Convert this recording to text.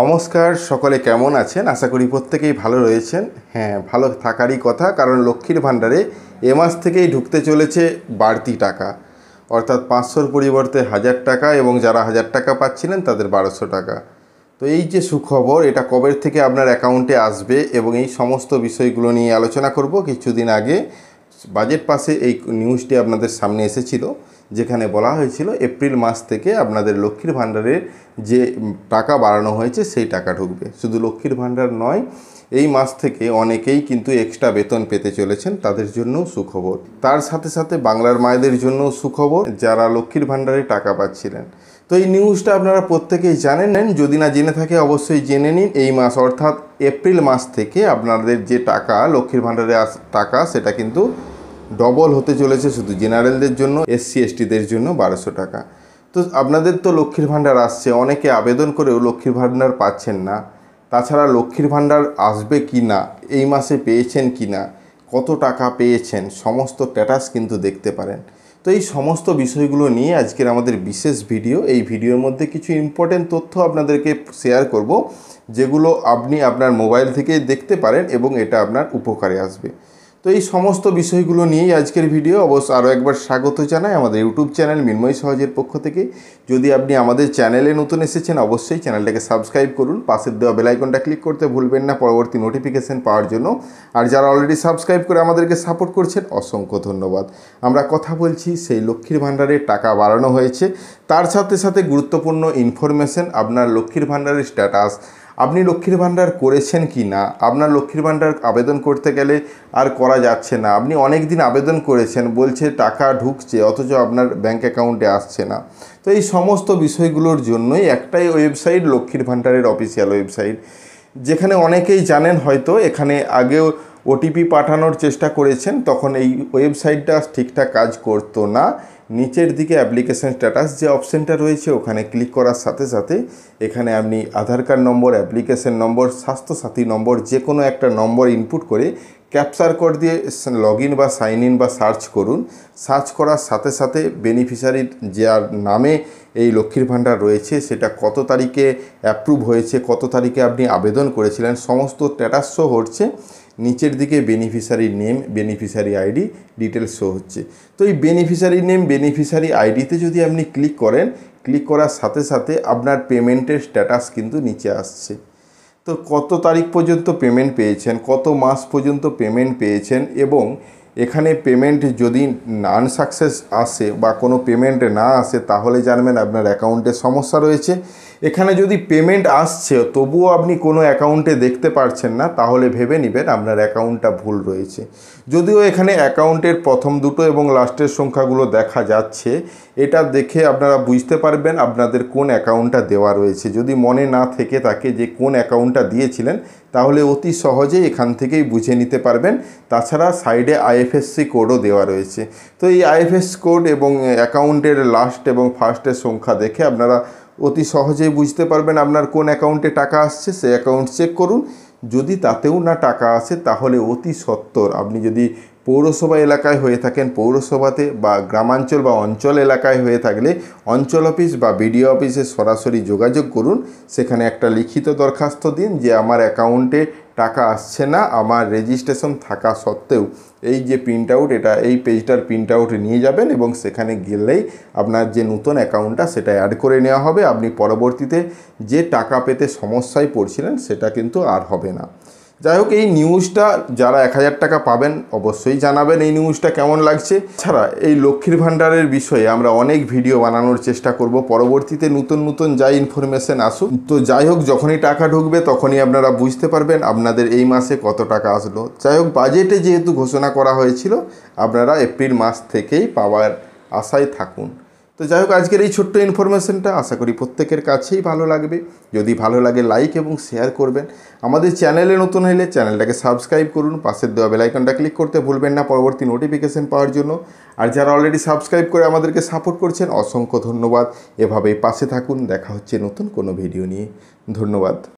নমস্কার সকলে কেমন আছেন আশা করি প্রত্যেকেই ভালো রয়েছেন হ্যাঁ ভালো থাকারই কথা কারণ লক্ষ্মীর ভাণ্ডারে এ মাস থেকেই ঢুকতে চলেছে বাড়তি টাকা অর্থাৎ পাঁচশোর পরিবর্তে হাজার টাকা এবং যারা হাজার টাকা পাচ্ছিলেন তাদের বারোশো টাকা তো এই যে সুখবর এটা কবের থেকে আপনার অ্যাকাউন্টে আসবে এবং এই সমস্ত বিষয়গুলো নিয়ে আলোচনা করব কিছুদিন আগে বাজেট পাশে এই নিউজটি আপনাদের সামনে এসেছিল যেখানে বলা হয়েছিল এপ্রিল মাস থেকে আপনাদের লক্ষ্মীর ভাণ্ডারের যে টাকা বাড়ানো হয়েছে সেই টাকা ঢুকবে শুধু লক্ষ্মীর ভাণ্ডার নয় এই মাস থেকে অনেকেই কিন্তু এক্সট্রা বেতন পেতে চলেছেন তাদের জন্য সুখবর তার সাথে সাথে বাংলার মায়েদের জন্য সুখবর যারা লক্ষ্মীর ভাণ্ডারে টাকা পাচ্ছিলেন তো এই নিউজটা আপনারা প্রত্যেকেই জানেন নেন যদি না জেনে থাকে অবশ্যই জেনে নিন এই মাস অর্থাৎ এপ্রিল মাস থেকে আপনাদের যে টাকা লক্ষ্মীর ভাণ্ডারে টাকা সেটা কিন্তু ডবল হতে চলেছে শুধু জেনারেলদের জন্য এসসি এসটিদের জন্য বারোশো টাকা তো আপনাদের তো লক্ষ্মীর ভাণ্ডার আসছে অনেকে আবেদন করেও লক্ষ্মীর ভাণ্ডার পাচ্ছেন না তাছাড়া লক্ষ্মীর ভাণ্ডার আসবে কি না এই মাসে পেয়েছেন কি না কত টাকা পেয়েছেন সমস্ত স্ট্যাটাস কিন্তু দেখতে পারেন তো এই সমস্ত বিষয়গুলো নিয়ে আজকের আমাদের বিশেষ ভিডিও এই ভিডিওর মধ্যে কিছু ইম্পর্টেন্ট তথ্য আপনাদেরকে শেয়ার করব যেগুলো আপনি আপনার মোবাইল থেকে দেখতে পারেন এবং এটা আপনার উপকারে আসবে তো এই সমস্ত বিষয়গুলো নিয়েই আজকের ভিডিও অবশ্য আরও একবার স্বাগত জানাই আমাদের ইউটিউব চ্যানেল মিনময় সহজের পক্ষ থেকে যদি আপনি আমাদের চ্যানেলে নতুন এসেছেন অবশ্যই চ্যানেলটাকে সাবস্ক্রাইব করুন পাশের দেওয়া বেলাইকনটা ক্লিক করতে ভুলবেন না পরবর্তী নোটিফিকেশান পাওয়ার জন্য আর যারা অলরেডি সাবস্ক্রাইব করে আমাদেরকে সাপোর্ট করছেন অসংখ্য ধন্যবাদ আমরা কথা বলছি সেই লক্ষ্মীর ভাণ্ডারে টাকা বাড়ানো হয়েছে তার সাথে সাথে গুরুত্বপূর্ণ ইনফরমেশন আপনার লক্ষ্মীর ভাণ্ডারের স্ট্যাটাস আপনি লক্ষ্মীর ভাণ্ডার করেছেন কি না আপনার লক্ষ্মীর ভাণ্ডার আবেদন করতে গেলে আর করা যাচ্ছে না আপনি অনেক দিন আবেদন করেছেন বলছে টাকা ঢুকছে অথচ আপনার ব্যাঙ্ক অ্যাকাউন্টে আসছে না তো এই সমস্ত বিষয়গুলোর জন্যই একটাই ওয়েবসাইট লক্ষ্মীর ভাণ্ডারের অফিসিয়াল ওয়েবসাইট যেখানে অনেকেই জানেন হয়তো এখানে আগেও ওটিপি পাঠানোর চেষ্টা করেছেন তখন এই ওয়েবসাইটটা ঠিকঠাক কাজ করতো না নিচের দিকে অ্যাপ্লিকেশান স্ট্যাটাস যে অপশানটা রয়েছে ওখানে ক্লিক করার সাথে সাথে এখানে আপনি Aadhaar card number application number Swasthya Sathi number যে কোনো একটা নম্বর ইনপুট করে ক্যাপচার কোড দিয়ে লগ ইন বা সাইন ইন বা সার্চ করুন সার্চ করার সাথে সাথে বেনিফিশিয়ারির যার নামে এই লক্ষ্মীর ভাণ্ডার রয়েছে সেটা কত তারিখে অ্যাপ্রুভ হয়েছে কত তারিখে আপনি আবেদন করেছিলেন সমস্ত স্ট্যাটাস শো হচ্ছে নিচের দিকে beneficiary name beneficiary ID details show হচ্ছে তো এই বেনিফিশারি নেম বেনিফিশারি আইডিতে যদি আপনি ক্লিক করেন ক্লিক করার সাথে সাথে আপনার পেমেন্টের স্ট্যাটাস কিন্তু নিচে আসছে তো কত তারিখ পর্যন্ত পেমেন্ট পেয়েছেন কত মাস পর্যন্ত পেমেন্ট পেয়েছেন এবং এখানে পেমেন্ট যদি সাকসেস আসে বা কোনো পেমেন্ট না আসে তাহলে জানবেন আপনার অ্যাকাউন্টে সমস্যা রয়েছে এখানে যদি পেমেন্ট আসছে তবুও আপনি কোনো অ্যাকাউন্টে দেখতে পারছেন না তাহলে ভেবে নেবেন আপনার অ্যাকাউন্টটা ভুল রয়েছে যদিও এখানে অ্যাকাউন্টের প্রথম দুটো এবং লাস্টের সংখ্যাগুলো দেখা যাচ্ছে এটা দেখে আপনারা বুঝতে পারবেন আপনাদের কোন অ্যাকাউন্টটা দেওয়া রয়েছে যদি মনে না থেকে তাকে যে কোন অ্যাকাউন্টটা দিয়েছিলেন তাহলে অতি সহজে এখান থেকেই বুঝে নিতে পারবেন তাছাড়া সাইডে আইএফএসসি কোডও দেওয়া রয়েছে তো এই আইএফএস কোড এবং অ্যাকাউন্টের লাস্ট এবং ফার্স্টের সংখ্যা দেখে আপনারা অতি সহজেই বুঝতে পারবেন আপনার কোন অ্যাকাউন্টে টাকা আসছে সে অ্যাকাউন্ট চেক করুন যদি তাতেও না টাকা আসে তাহলে অতি সত্তর আপনি যদি পৌরসভা এলাকায় হয়ে থাকেন পৌরসভাতে বা গ্রামাঞ্চল বা অঞ্চল এলাকায় হয়ে থাকলে অঞ্চল অফিস বা বিডিও অফিসে সরাসরি যোগাযোগ করুন সেখানে একটা লিখিত দরখাস্ত দিন যে আমার অ্যাকাউন্টে টাকা আসছে না আমার রেজিস্ট্রেশন থাকা সত্ত্বেও এই যে প্রিন্ট আউট এটা এই পেজটার প্রিন্ট আউট নিয়ে যাবেন এবং সেখানে গেলেই আপনার যে নতুন অ্যাকাউন্টটা সেটা অ্যাড করে নেওয়া হবে আপনি পরবর্তীতে যে টাকা পেতে সমস্যায় পড়ছিলেন সেটা কিন্তু আর হবে না যাই হোক এই নিউজটা যারা এক হাজার টাকা পাবেন অবশ্যই জানাবেন এই নিউজটা কেমন লাগছে ছাড়া এই লক্ষ্মীর ভাণ্ডারের বিষয়ে আমরা অনেক ভিডিও বানানোর চেষ্টা করব পরবর্তীতে নতুন নতুন যাই ইনফরমেশন আসুক তো যাই হোক যখনই টাকা ঢুকবে তখনই আপনারা বুঝতে পারবেন আপনাদের এই মাসে কত টাকা আসলো যাই হোক বাজেটে যেহেতু ঘোষণা করা হয়েছিল আপনারা এপ্রিল মাস থেকেই পাওয়ার আশায় থাকুন তো যাই হোক আজকের এই ছোট্ট ইনফরমেশনটা আশা করি প্রত্যেকের কাছেই ভালো লাগবে যদি ভালো লাগে লাইক এবং শেয়ার করবেন আমাদের চ্যানেলে নতুন হলে চ্যানেলটাকে সাবস্ক্রাইব করুন পাশের দেওয়া বেলাইকনটা ক্লিক করতে ভুলবেন না পরবর্তী নোটিফিকেশান পাওয়ার জন্য আর যারা অলরেডি সাবস্ক্রাইব করে আমাদেরকে সাপোর্ট করছেন অসংখ্য ধন্যবাদ এভাবেই পাশে থাকুন দেখা হচ্ছে নতুন কোনো ভিডিও নিয়ে ধন্যবাদ